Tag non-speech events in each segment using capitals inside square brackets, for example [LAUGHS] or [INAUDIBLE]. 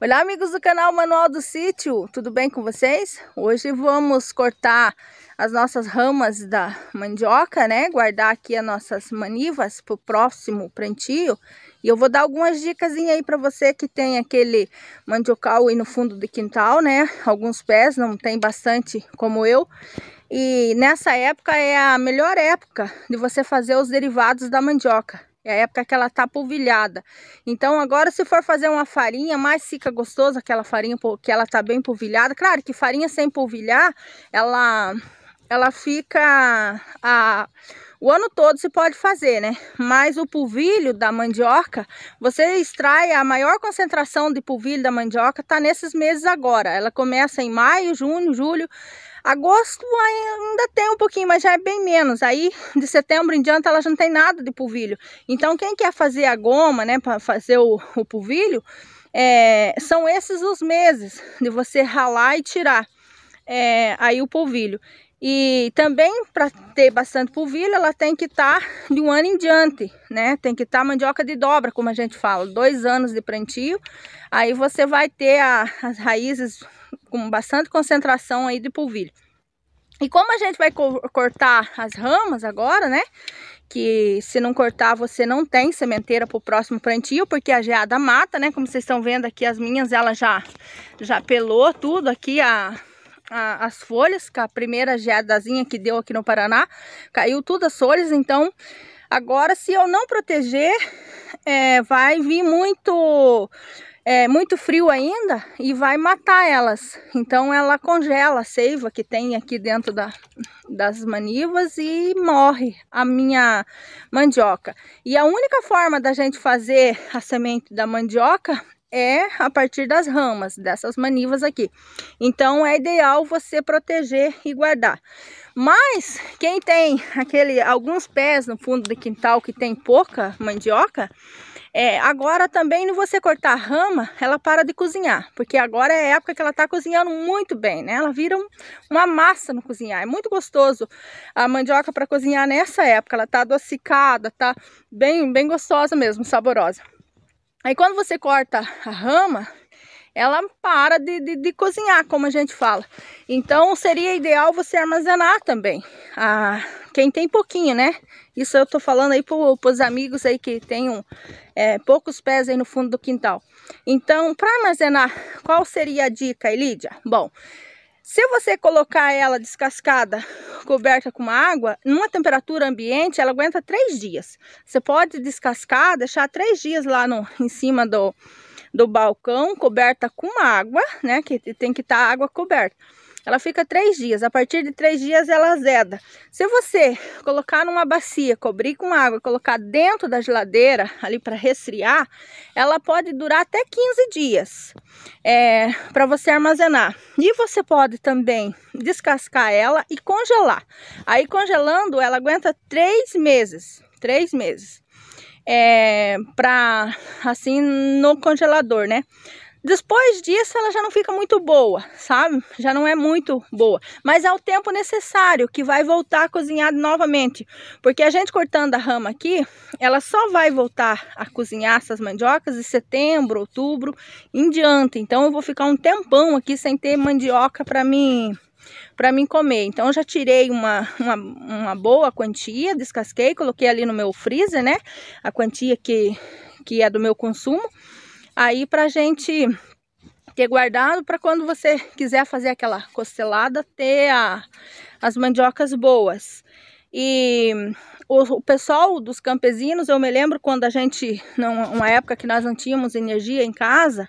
Olá amigos do canal Manual do Sítio, tudo bem com vocês? Hoje vamos cortar as nossas ramas da mandioca, né? Guardar aqui as nossas manivas para o próximo plantio. E eu vou dar algumas dicas aí para você que tem aquele mandiocal aí no fundo do quintal, né? Alguns pés, não tem bastante como eu. E nessa época é a melhor época de você fazer os derivados da mandioca. É a época que ela tá polvilhada. Então agora se for fazer uma farinha, mais fica gostoso aquela farinha que ela tá bem polvilhada. Claro que farinha sem polvilhar, ela ela fica a o ano todo se pode fazer, né? Mas o polvilho da mandioca, você extrai a maior concentração de polvilho da mandioca, tá nesses meses agora. Ela começa em maio, junho, julho. Agosto ainda tem um pouquinho, mas já é bem menos. Aí de setembro em diante ela já não tem nada de polvilho. Então quem quer fazer a goma, né, para fazer o, o polvilho, é, são esses os meses de você ralar e tirar é, aí o polvilho. E também para ter bastante polvilho, ela tem que estar tá de um ano em diante, né? Tem que estar tá mandioca de dobra, como a gente fala, dois anos de plantio. Aí você vai ter a, as raízes com bastante concentração aí de polvilho. E como a gente vai co cortar as ramas agora, né? Que se não cortar, você não tem sementeira para o próximo plantio, porque a geada mata, né? Como vocês estão vendo aqui, as minhas, ela já, já pelou tudo aqui, a, a, as folhas, com a primeira geadazinha que deu aqui no Paraná, caiu tudo as folhas, então agora se eu não proteger, é, vai vir muito é muito frio ainda e vai matar elas. Então ela congela a seiva que tem aqui dentro da, das manivas e morre a minha mandioca. E a única forma da gente fazer a semente da mandioca é a partir das ramas, dessas manivas aqui. Então, é ideal você proteger e guardar. Mas, quem tem aquele alguns pés no fundo do quintal que tem pouca mandioca, é, agora também não você cortar a rama, ela para de cozinhar. Porque agora é a época que ela está cozinhando muito bem, né? Ela vira um, uma massa no cozinhar. É muito gostoso a mandioca para cozinhar nessa época. Ela está adocicada, tá bem, bem gostosa mesmo, saborosa. Aí quando você corta a rama, ela para de, de, de, cozinhar, como a gente fala. Então, seria ideal você armazenar também. Ah, quem tem pouquinho, né? Isso eu tô falando aí para os amigos aí que têm é, poucos pés aí no fundo do quintal. Então, para armazenar, qual seria a dica, Elídia? Bom, se você colocar ela descascada, coberta com água, numa temperatura ambiente, ela aguenta três dias. Você pode descascar, deixar três dias lá no, [LAUGHS] em cima do, do balcão, coberta com água, né? Que tem que estar tá água coberta. Ela fica três dias. A partir de três dias ela azeda. Se você colocar numa bacia, cobrir com água, colocar dentro da geladeira ali para resfriar, ela pode durar até 15 dias é, para você armazenar. E você pode também descascar ela e congelar. Aí congelando ela aguenta três meses. Três meses. É, para assim no congelador, né? Depois disso, ela já não fica muito boa, sabe? Já não é muito boa. Mas é o tempo necessário que vai voltar a cozinhar novamente. Porque a gente cortando a rama aqui, ela só vai voltar a cozinhar essas mandiocas em setembro, outubro, em diante. Então, eu vou ficar um tempão aqui sem ter mandioca para mim para mim comer. Então eu já tirei uma, uma, uma, boa quantia, descasquei, coloquei ali no meu freezer, né? A quantia que, que é do meu consumo aí pra gente ter guardado para quando você quiser fazer aquela costelada, ter a, as mandiocas boas. E o, o, pessoal dos campesinos, eu me lembro quando a gente, numa época que nós não tínhamos energia em casa,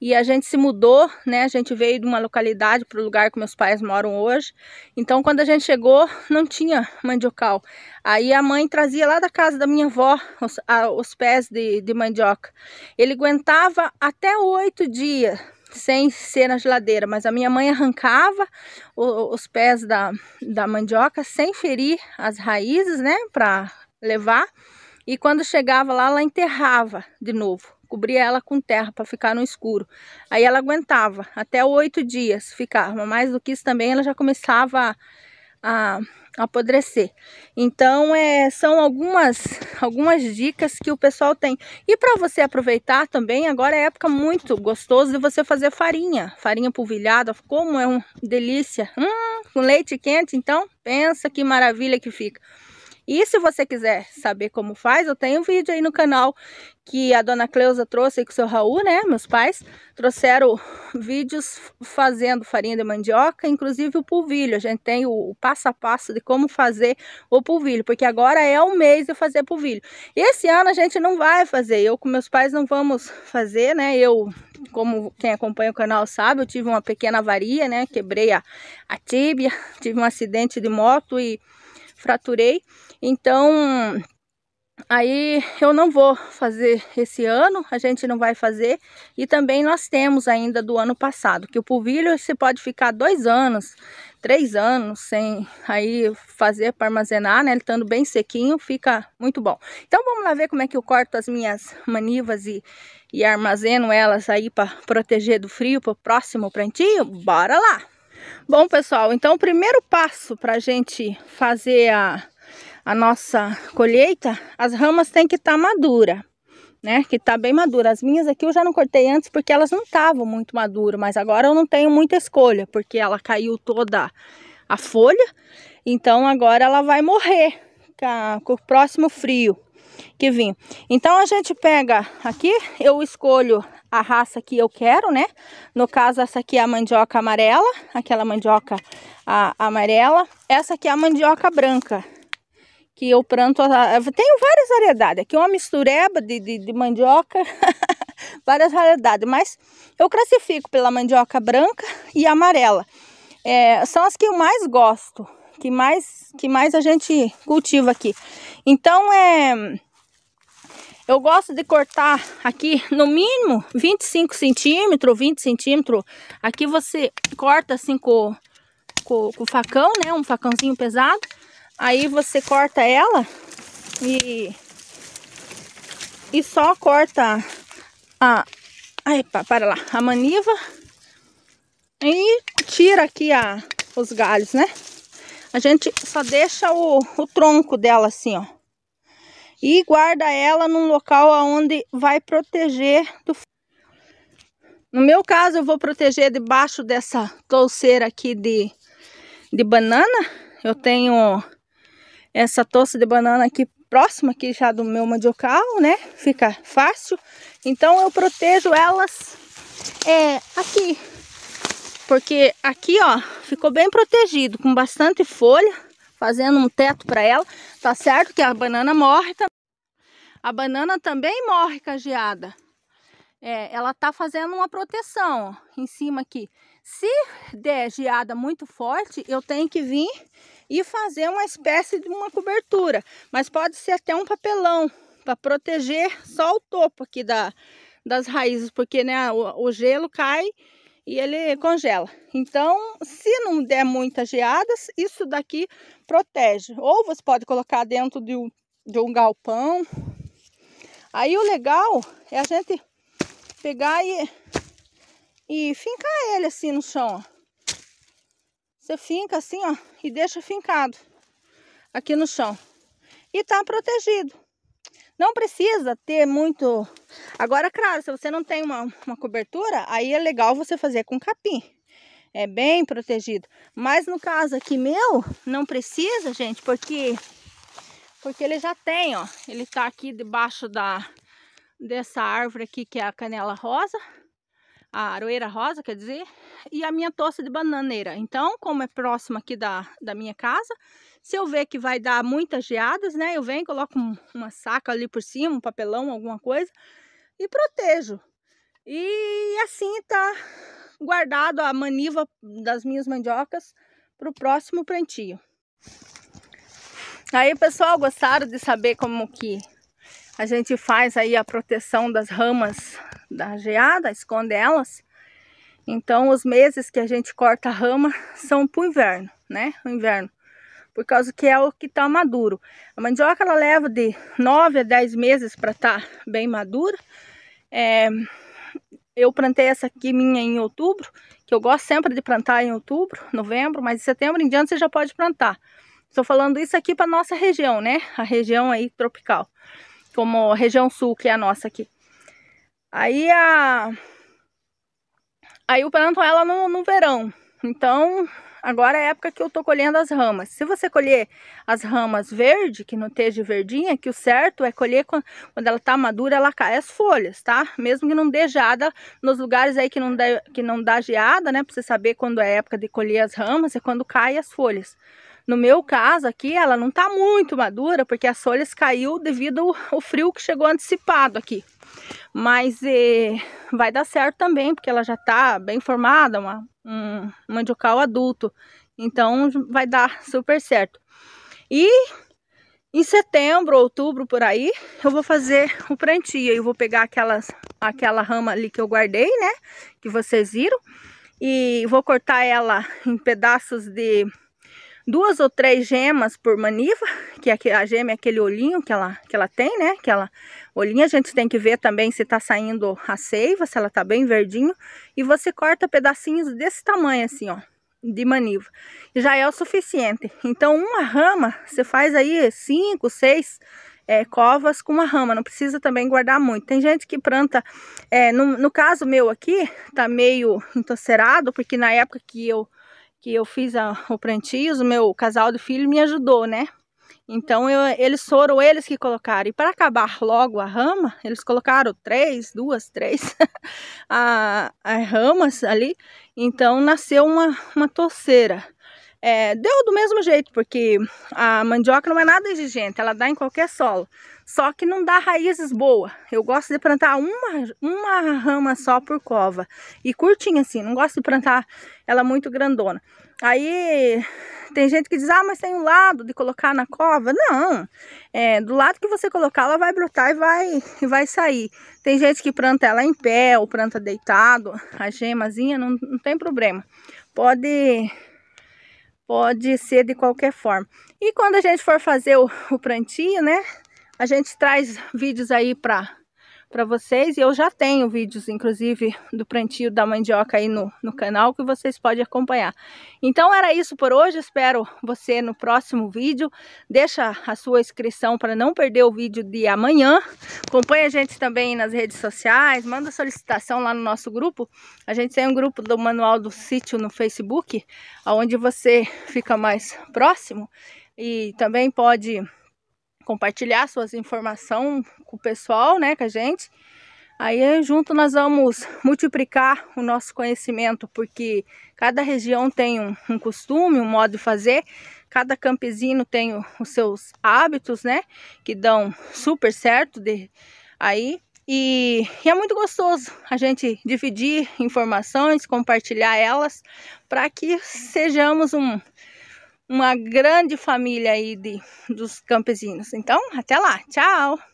e a gente se mudou, né? A gente veio de uma localidade para o lugar que meus pais moram hoje. Então, quando a gente chegou, não tinha mandiocal. Aí a mãe trazia lá da casa da minha avó os, a, os pés de, de mandioca. Ele aguentava até oito dias sem ser na geladeira, mas a minha mãe arrancava o, os pés da, da mandioca sem ferir as raízes, né? Para levar. E quando chegava lá, ela enterrava de novo cobria ela com terra para ficar no escuro. Aí ela aguentava até oito dias ficar, mas mais do que isso também ela já começava a, a apodrecer. Então é, são algumas, algumas dicas que o pessoal tem. E para você aproveitar também, agora é época muito gostosa de você fazer farinha, farinha polvilhada, como é uma delícia. Hum, com leite quente, então pensa que maravilha que fica. E se você quiser saber como faz, eu tenho um vídeo aí no canal que a dona Cleusa trouxe com o seu Raul, né? Meus pais trouxeram vídeos fazendo farinha de mandioca, inclusive o polvilho. A gente tem o, o passo a passo de como fazer o polvilho, porque agora é o mês de fazer polvilho. E esse ano a gente não vai fazer, eu com meus pais não vamos fazer, né? Eu, como quem acompanha o canal sabe, eu tive uma pequena avaria, né? Quebrei a, a tíbia, tive um acidente de moto e fraturei. Então, aí eu não vou fazer esse ano, a gente não vai fazer. E também nós temos ainda do ano passado, que o polvilho você pode ficar dois anos, três anos sem aí fazer para armazenar, né? Ele estando bem sequinho, fica muito bom. Então vamos lá ver como é que eu corto as minhas manivas e, e armazeno elas aí para proteger do frio para o próximo plantio. Bora lá! Bom, pessoal, então o primeiro passo para a gente fazer a a nossa colheita, as ramas têm que estar tá madura, né? Que tá bem madura. As minhas aqui eu já não cortei antes porque elas não estavam muito maduras, mas agora eu não tenho muita escolha, porque ela caiu toda a folha, então agora ela vai morrer com o próximo frio que vinha. Então a gente pega aqui, eu escolho a raça que eu quero, né? No caso, essa aqui é a mandioca amarela, aquela mandioca a, amarela. Essa aqui é a mandioca branca, que eu planto, eu tenho várias variedades, aqui é uma mistureba de, de, de mandioca, [LAUGHS] várias variedades, mas eu classifico pela mandioca branca e amarela. É, são as que eu mais gosto, que mais, que mais a gente cultiva aqui. Então, é, eu gosto de cortar aqui no mínimo 25 centímetros, 20 centímetros. Aqui você corta assim com, com, com facão, né? Um facãozinho pesado. Aí você corta ela e, e só corta a, ai, para lá, a maniva e tira aqui a, os galhos, né? A gente só deixa o, o tronco dela assim, ó. E guarda ela num local onde vai proteger do No meu caso, eu vou proteger debaixo dessa touceira aqui de, de banana. Eu tenho essa tosse de banana aqui próxima aqui já do meu mandiocal, né? Fica fácil. Então eu protejo elas é, aqui. Porque aqui, ó, ficou bem protegido, com bastante folha, fazendo um teto para ela. Tá certo que a banana morre também. A banana também morre cageada. É, ela tá fazendo uma proteção, ó, em cima aqui. Se der geada muito forte, eu tenho que vir e fazer uma espécie de uma cobertura. Mas pode ser até um papelão para proteger só o topo aqui da, das raízes, porque né, o, o gelo cai e ele congela. Então, se não der muitas geadas, isso daqui protege. Ou você pode colocar dentro de um, de um galpão. Aí o legal é a gente pegar e, e fincar ele assim no chão, ó. Você finca assim, ó, e deixa fincado aqui no chão. E tá protegido. Não precisa ter muito... Agora, claro, se você não tem uma, uma cobertura, aí é legal você fazer com capim. É bem protegido. Mas no caso aqui meu, não precisa, gente, porque... Porque ele já tem, ó. Ele tá aqui debaixo da, dessa árvore aqui, que é a canela rosa a aroeira rosa, quer dizer, e a minha tosse de bananeira. Então, como é próximo aqui da, da minha casa, se eu ver que vai dar muitas geadas, né, eu venho, coloco um, uma saca ali por cima, um papelão, alguma coisa, e protejo. E assim tá guardado a maniva das minhas mandiocas para o próximo plantio. Aí, pessoal, gostaram de saber como que a gente faz aí a proteção das ramas da geada, esconde elas. Então, os meses que a gente corta a rama são para o inverno, né? O inverno, por causa que é o que está maduro. A mandioca ela leva de 9 a 10 meses para estar tá bem madura. É, eu plantei essa aqui minha em outubro, que eu gosto sempre de plantar em outubro, novembro, mas em setembro em diante você já pode plantar. Estou falando isso aqui para nossa região, né? A região aí tropical como região sul, que é a nossa aqui. Aí a. Aí eu planto ela no, no verão. Então, agora é a época que eu tô colhendo as ramas. Se você colher as ramas verde, que não esteja verdinha, que o certo é colher quando, quando ela tá madura, ela cai as folhas, tá? Mesmo que não dê geada, nos lugares aí que não, dê, que não dá geada, né? Pra você saber quando é a época de colher as ramas, é quando cai as folhas. No meu caso aqui, ela não tá muito madura, porque as folhas caiu devido ao frio que chegou antecipado aqui. Mas eh, vai dar certo também, porque ela já tá bem formada, uma, um mandiocal adulto. Então vai dar super certo. E em setembro, outubro por aí, eu vou fazer o plantio. Eu vou pegar aquelas, aquela rama ali que eu guardei, né? Que vocês viram. E vou cortar ela em pedaços de duas ou três gemas por maniva, [LAUGHS] que é a gema é aquele olhinho que ela, que ela tem, né? Aquela olhinha, a gente tem que ver também se tá saindo a seiva, se ela tá bem verdinho. E você corta pedacinhos desse tamanho assim, ó, de maniva. Já é o suficiente. Então, uma rama, você faz aí cinco, seis... É, covas com uma rama, não precisa também guardar muito. Tem gente que planta, é, no, no caso meu aqui, tá meio entocerado, porque na época que eu que eu fiz a, [LAUGHS] o plantio, o meu casal do filho me ajudou, né? Então eu, eles foram eles que colocaram. E para acabar logo a rama, eles colocaram três, duas, três [LAUGHS] a, a, ramas ali. Então nasceu uma, uma torceira. É, deu do mesmo jeito, porque a mandioca não é nada exigente, ela dá em qualquer solo. Só que não dá raízes boas. Eu gosto de plantar uma, uma rama só por cova. E curtinha assim, não gosto de plantar ela muito grandona. Aí tem gente que diz, ah, mas tem um lado de colocar na cova. Não, é, do lado que você colocar, ela vai brotar e vai, e vai sair. Tem gente que planta ela em pé ou planta deitado, a gemazinha, não, não tem problema. Pode pode ser de qualquer forma. E quando a gente for fazer o, o plantio, né? A gente traz vídeos aí para para vocês. E eu já tenho vídeos, inclusive, do plantio da mandioca aí no, no canal que vocês podem acompanhar. Então era isso por hoje. Espero você no próximo vídeo. Deixa a sua inscrição para não perder o vídeo de amanhã. Acompanha a gente também nas redes sociais. Manda solicitação lá no nosso grupo. A gente tem um grupo do Manual do Sítio no Facebook, onde você fica mais próximo e também pode compartilhar suas informações com o pessoal, né, com a gente. Aí junto nós vamos multiplicar o nosso conhecimento, porque cada região tem um, um, costume, um modo de fazer, cada campesino tem os seus hábitos, né? Que dão super certo de, aí. E, e é muito gostoso a gente dividir informações, compartilhar elas, para que sejamos um, uma grande família aí de, dos campesinos. Então, até lá. Tchau!